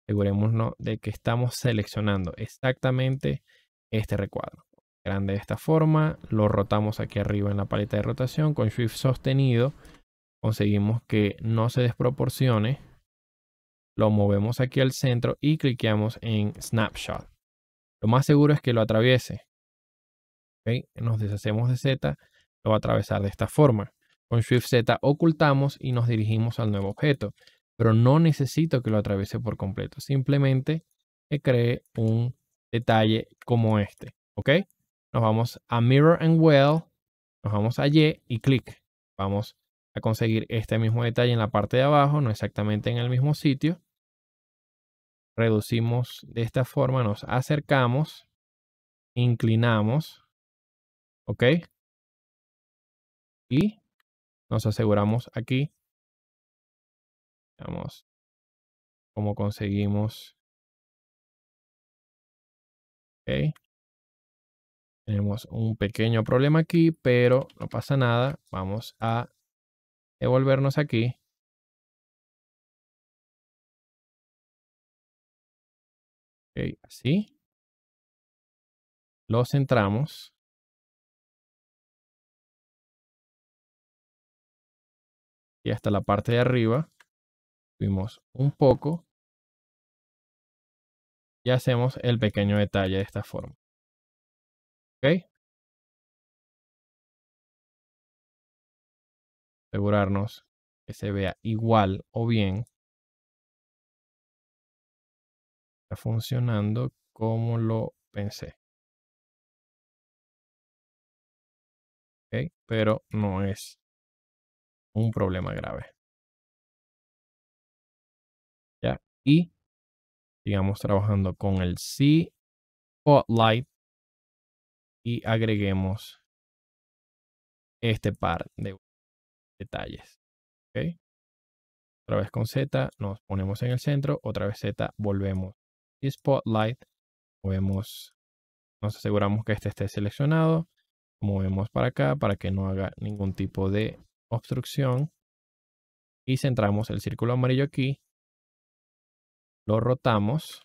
Asegurémonos de que estamos seleccionando exactamente este recuadro. Grande de esta forma, lo rotamos aquí arriba en la paleta de rotación con Shift sostenido. Conseguimos que no se desproporcione lo movemos aquí al centro y cliqueamos en Snapshot. Lo más seguro es que lo atraviese. ¿Okay? Nos deshacemos de Z, lo va a atravesar de esta forma. Con Shift Z ocultamos y nos dirigimos al nuevo objeto, pero no necesito que lo atraviese por completo, simplemente que cree un detalle como este. ¿Ok? Nos vamos a Mirror and Well, nos vamos a Y y clic. Vamos a conseguir este mismo detalle en la parte de abajo, no exactamente en el mismo sitio. Reducimos de esta forma, nos acercamos, inclinamos, ¿ok? Y nos aseguramos aquí. Veamos cómo conseguimos. ¿Ok? Tenemos un pequeño problema aquí, pero no pasa nada. Vamos a devolvernos aquí. Okay, así. Lo centramos. Y hasta la parte de arriba. Subimos un poco. Y hacemos el pequeño detalle de esta forma. asegurarnos que se vea igual o bien. Está funcionando como lo pensé. pero no es un problema grave. Ya, y sigamos trabajando con el C Spotlight y agreguemos este par de detalles. Otra vez con Z nos ponemos en el centro, otra vez Z volvemos y Spotlight, movemos, nos aseguramos que este esté seleccionado, movemos para acá para que no haga ningún tipo de obstrucción y centramos el círculo amarillo aquí, lo rotamos,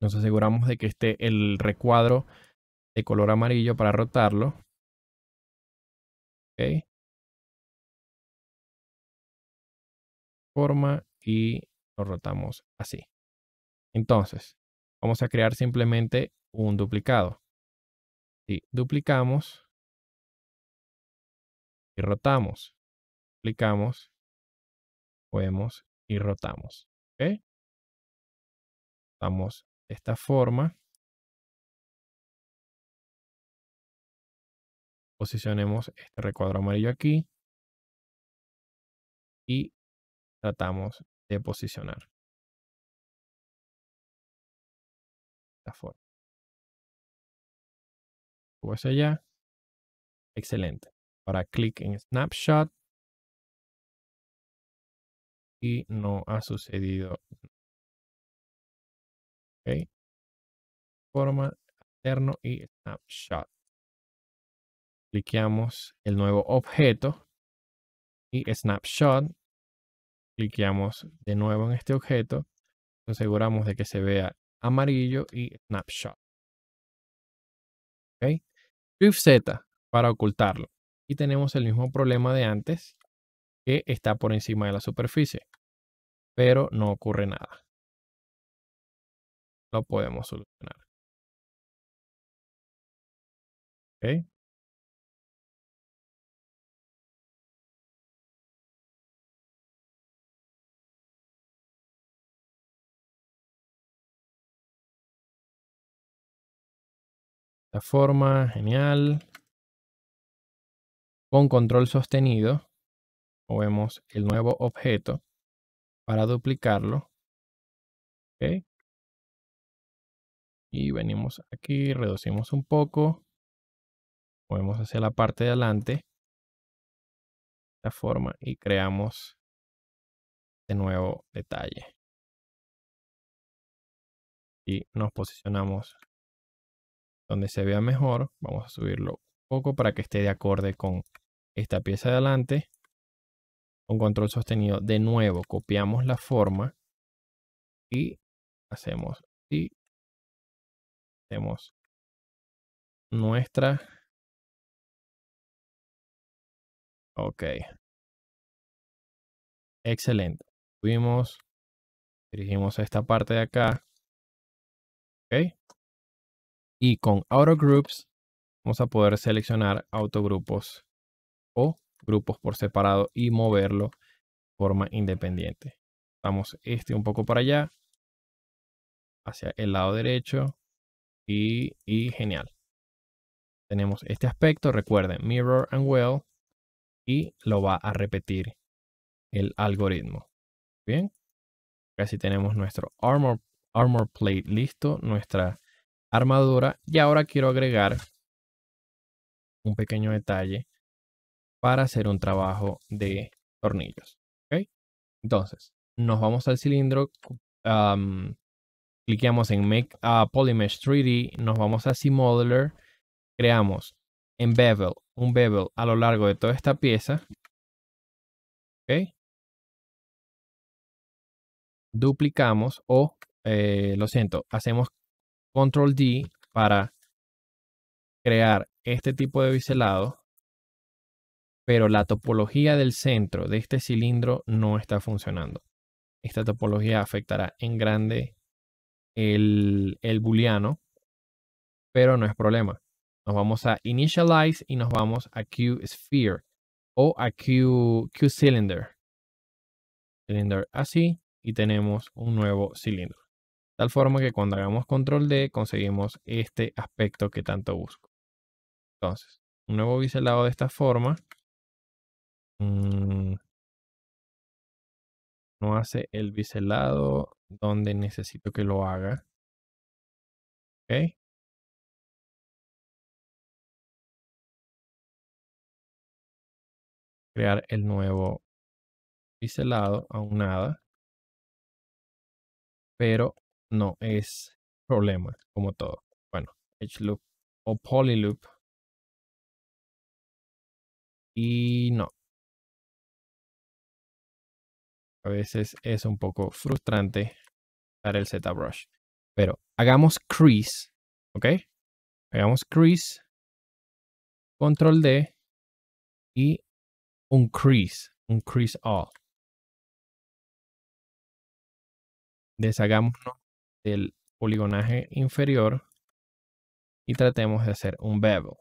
nos aseguramos de que esté el recuadro de color amarillo para rotarlo. y lo rotamos así. Entonces, vamos a crear simplemente un duplicado. Si duplicamos y rotamos, duplicamos, podemos y rotamos. ¿Ok? esta forma. Posicionemos este recuadro amarillo aquí. Y tratamos de posicionar. esta forma. Pues allá. Excelente. Ahora clic en Snapshot. Y no ha sucedido. Ok. Forma, alterno y Snapshot. Cliqueamos el nuevo objeto y Snapshot cliqueamos de nuevo en este objeto, nos aseguramos de que se vea amarillo y snapshot. ¿Ok? Shift Z para ocultarlo. Y tenemos el mismo problema de antes, que está por encima de la superficie, pero no ocurre nada. Lo podemos solucionar. ¿Ok? Esta forma, genial. Con control sostenido, movemos el nuevo objeto para duplicarlo. Ok. Y venimos aquí, reducimos un poco. Movemos hacia la parte de adelante. De esta forma y creamos de nuevo detalle. Y nos posicionamos donde se vea mejor. Vamos a subirlo un poco para que esté de acorde con esta pieza de adelante. Con control sostenido de nuevo copiamos la forma y hacemos así. Hacemos nuestra. Ok. Excelente. Subimos. Dirigimos a esta parte de acá. Ok. Y con Groups vamos a poder seleccionar autogrupos o grupos por separado y moverlo de forma independiente. Vamos este un poco para allá, hacia el lado derecho y, y genial. Tenemos este aspecto, recuerden, mirror and well y lo va a repetir el algoritmo. Bien, casi tenemos nuestro armor, armor plate listo, nuestra armadura. Y ahora quiero agregar un pequeño detalle para hacer un trabajo de tornillos. Ok. Entonces, nos vamos al cilindro, clicamos cliqueamos en Make a Polymesh 3D, nos vamos a C-Modeler, creamos en bevel, un bevel a lo largo de toda esta pieza. Ok. Duplicamos o, eh, lo siento, hacemos control D para crear este tipo de biselado, pero la topología del centro de este cilindro no está funcionando. Esta topología afectará en grande el, booleano, pero no es problema. Nos vamos a initialize y nos vamos a Q sphere o a Q, Q cylinder. Cylinder así y tenemos un nuevo cilindro tal forma que cuando hagamos control D conseguimos este aspecto que tanto busco. Entonces, un nuevo biselado de esta forma mm, no hace el biselado donde necesito que lo haga. Crear el nuevo biselado nada, Pero no es problema, como todo. Bueno, edge loop o poly loop Y no. A veces es un poco frustrante para el ZBrush. Pero hagamos crease, ¿ok? Hagamos crease, control D y un crease, un crease all. Deshagámonos el poligonaje inferior y tratemos de hacer un bevel.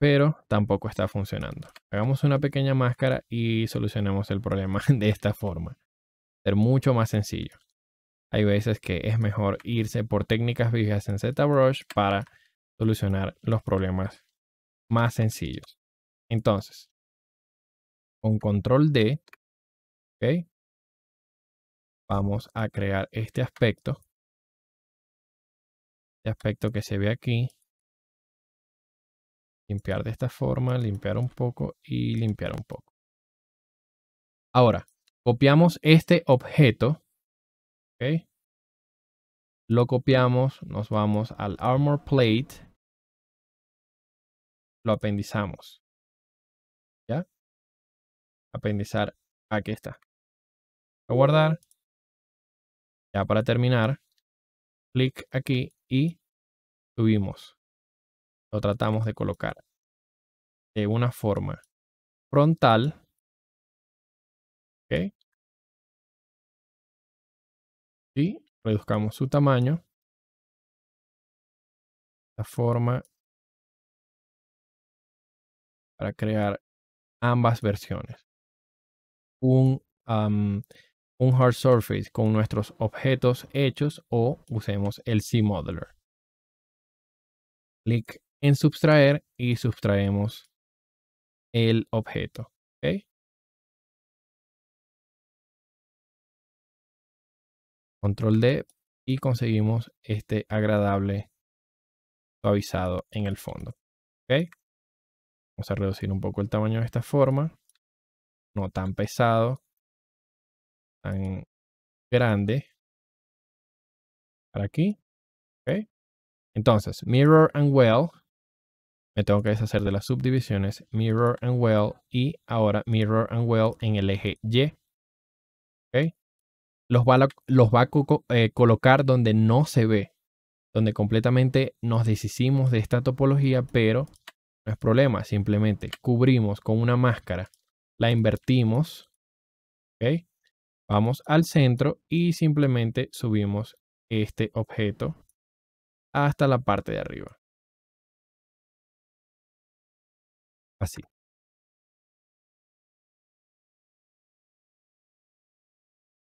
Pero tampoco está funcionando. Hagamos una pequeña máscara y solucionemos el problema de esta forma. Ser mucho más sencillo. Hay veces que es mejor irse por técnicas viejas en ZBrush para solucionar los problemas más sencillos. Entonces, con control D, ¿ok? vamos a crear este aspecto. Este aspecto que se ve aquí. Limpiar de esta forma, limpiar un poco y limpiar un poco. Ahora, copiamos este objeto. ¿okay? Lo copiamos, nos vamos al armor plate. Lo apendizamos. ¿Ya? Apendizar. Aquí está. A guardar. Ya para terminar, clic aquí y subimos. Lo tratamos de colocar de una forma frontal. ¿Ok? Y reduzcamos su tamaño. La forma para crear ambas versiones. Un un hard surface con nuestros objetos hechos o usemos el C-Modeler. Clic en subtraer y subtraemos el objeto. Control D y conseguimos este agradable suavizado en el fondo. Vamos a reducir un poco el tamaño de esta forma. No tan pesado tan grande para aquí. ok, Entonces, mirror and well. Me tengo que deshacer de las subdivisiones. Mirror and well. Y ahora mirror and well en el eje Y. Los va, a, los va eh, colocar donde no se ve. Donde completamente nos deshicimos de esta topología, pero no es problema. Simplemente cubrimos con una máscara. La invertimos. ¿ok? Vamos al centro y simplemente subimos este objeto hasta la parte de arriba. Así.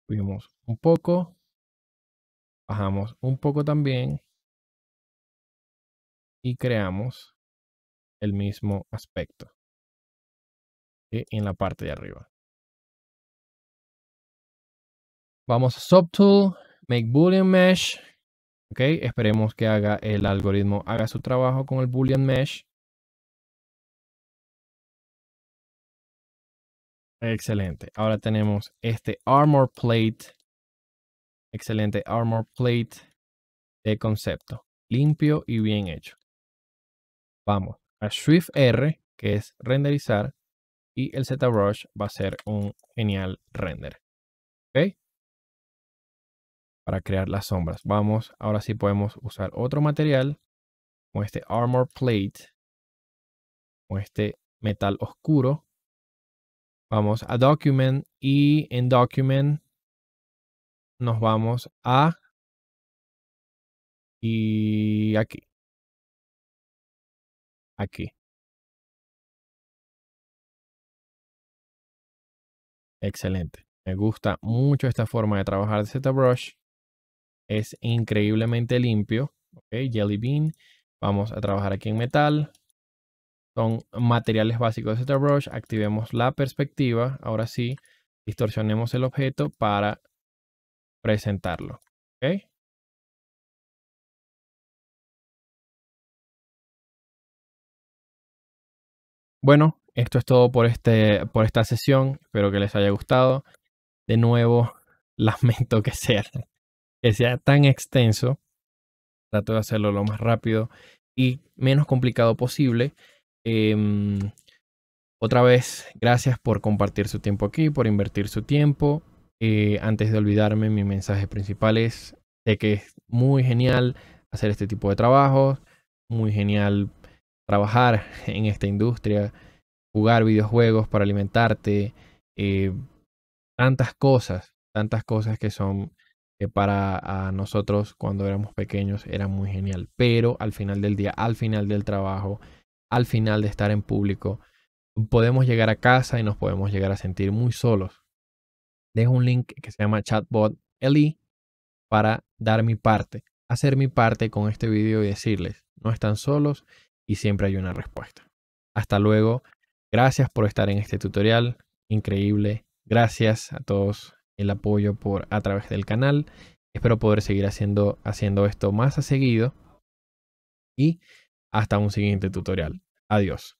Subimos un poco. Bajamos un poco también. Y creamos el mismo aspecto en la parte de arriba. Vamos a Subtool, Make Boolean Mesh. Ok, esperemos que haga el algoritmo haga su trabajo con el Boolean Mesh. Excelente. Ahora tenemos este Armor Plate. Excelente Armor Plate de concepto. Limpio y bien hecho. Vamos a Shift R, que es renderizar. Y el ZBrush va a ser un genial render. ¿Ok? para crear las sombras. Vamos, ahora sí podemos usar otro material, como este armor plate, o este metal oscuro. Vamos a document y en document nos vamos a y aquí. Aquí. Excelente. Me gusta mucho esta forma de trabajar de ZBrush es increíblemente limpio. Okay, Jelly Bean. Vamos a trabajar aquí en metal. Son materiales básicos de brush Activemos la perspectiva. Ahora sí, distorsionemos el objeto para presentarlo. Okay. Bueno, esto es todo por, este, por esta sesión. Espero que les haya gustado. De nuevo, lamento que sea que sea tan extenso. Trato de hacerlo lo más rápido y menos complicado posible. Em, otra vez, gracias por compartir su tiempo aquí, por invertir su tiempo. Eh, antes de olvidarme, mi mensaje principal es, de que es muy genial hacer este tipo de trabajos, muy genial trabajar en esta industria, jugar videojuegos para alimentarte, eh, tantas cosas, tantas cosas que son que para nosotros cuando éramos pequeños era muy genial. Pero al final del día, al final del trabajo, al final de estar en público, podemos llegar a casa y nos podemos llegar a sentir muy solos. Dejo un link que se llama Chatbot Eli para dar mi parte, hacer mi parte con este video y decirles, no están solos y siempre hay una respuesta. Hasta luego. Gracias por estar en este tutorial. Increíble. Gracias a todos el apoyo por, a través del canal. Espero poder seguir haciendo, haciendo esto más a seguido. Y hasta un siguiente tutorial. Adiós.